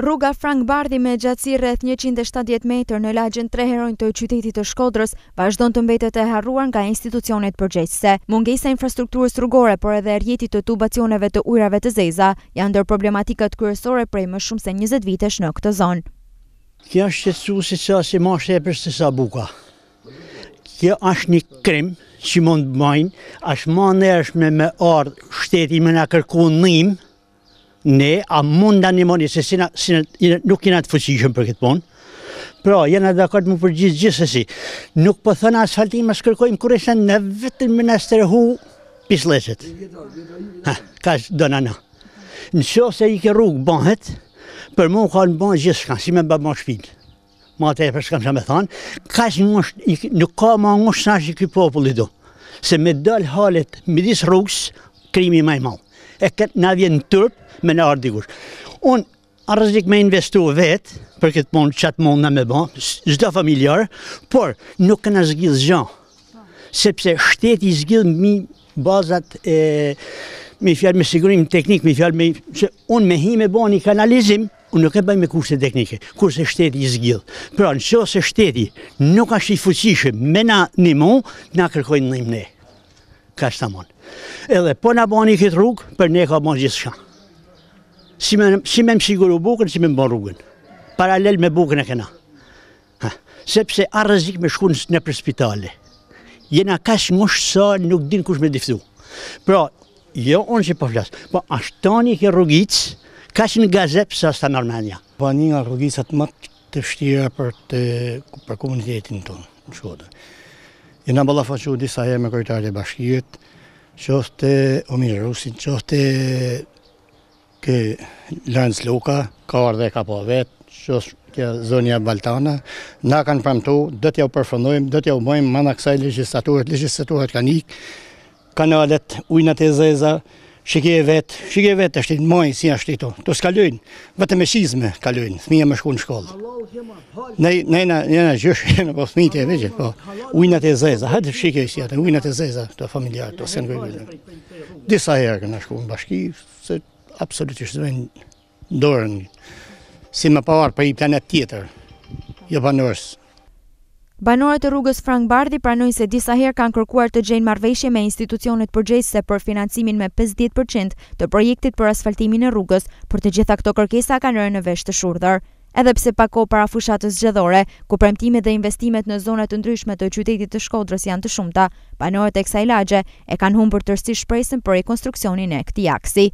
Rruga Frank Bardhi me gjatësi rreth 170 metër në lagjën tre herojnë të qytetit të shkodrës vazhdo në të mbetët e harruar nga institucionet përgjeqse. Mungesa infrastrukturës rrugore, por edhe rjetit të tubacioneve të ujrave të zeza, janë dër problematikat kërësore prej më shumë se 20 vitesh në këtë zonë. Kjo është që su që sa si ma shepër së sa buka. Kjo është një krim që mund të bëjnë, është ma nërshme me ardhë shteti a kërku në nëjmë, ne a mund të animoni, se si nuk kina të fuqishëm për këtë punë, pra jena dhe akord më përgjithë gjithë se si, nuk po thënë asfaltim më shkërkojmë kërë ishen në vetën më në stërhu pislesit. Ka shë do në në. Në shë ose i ke rrugë bëhet, për mu ka në bëhet gjithë shkanë, si me bëhet më shpinë. Ma të e për shkanë shkanë me thanë, ka shë nuk ka më në nashë i këj populli do, se me dalë halet, midis rrugës, krimi maj malë e këtë në avjen tërpë me në ardikush. Unë arrezik me investu vetë për këtë punë që atë mund në me bon, zdo familjarë, por nuk këna zgjith zhjo, sepse shteti zgjith mi bazat e mi fjallë me sigurim teknik, mi fjallë me... se unë me hi me bo një kanalizim, unë nuk e bëj me kurse teknike, kurse shteti i zgjith. Pra në që ose shteti nuk ashtë i fuqishëm me na një na kërkojnë në imë ne ka shtë amon. Edhe po në bani këtë rrugë, për ne ka bani gjithë shanë. Si me më siguru bukën, si me më bani rrugën. Paralel me bukën e këna. Sepse a rëzik me shkunë në për spitali. Jena ka shë moshë sa nuk din kush me diftu. Pra, jo onë që po flasë. Po, ashtë tani i ke rrugicë, ka në gazepë sa sta nërmenja. Po, një nga rrugicët më të shtira për komunitetin tonë në shkodë. Jena më lafaqu disa herë me kërëtarët e bashkijet, që është omi në rusin, që është ke lënës loka, ka ardhe, ka po vetë, që është zonja Baltana. Na kanë premtu, dhe t'ja u përfëndojmë, dhe t'ja u mëjmë, mana kësaj legislaturët, legislaturët kanë ikë, kanalet, alet e zeza, Shikje vetë, shikje vetë është të mojnë si është të të të skallojnë, vëtë me shizme kallojnë, thmi e më shku në shkollë. Nëjnë e në gjyshë, në po thmi po, të e veqë, po ujnët e zezë, hëtë shikje si atë, ujnët e zezë të familjarë të senë gëjnë. Disa herë kënë shku në bashki, se absolutisht dhe dorën, si më pavarë për i planet tjetër, jo për nërësë. Banorët e rrugës Frank Bardi pranojnë se disa herë kanë kërkuar të gjenë marrëveshje me institucionet përgjegjëse për financimin me 50% të projektit për asfaltimin e rrugës, por të gjitha këto kërkesa kanë rënë në vesh të shurdhër. Edhe pse paqopa parafusha të zgjedhore, ku premtimet dhe investimet në zona të ndryshme të qytetit të Shkodrës janë të shumta, banorët e kësaj lagje e kanë humbur tërësisht shpresën për rekonstruksionin e këtij aksi.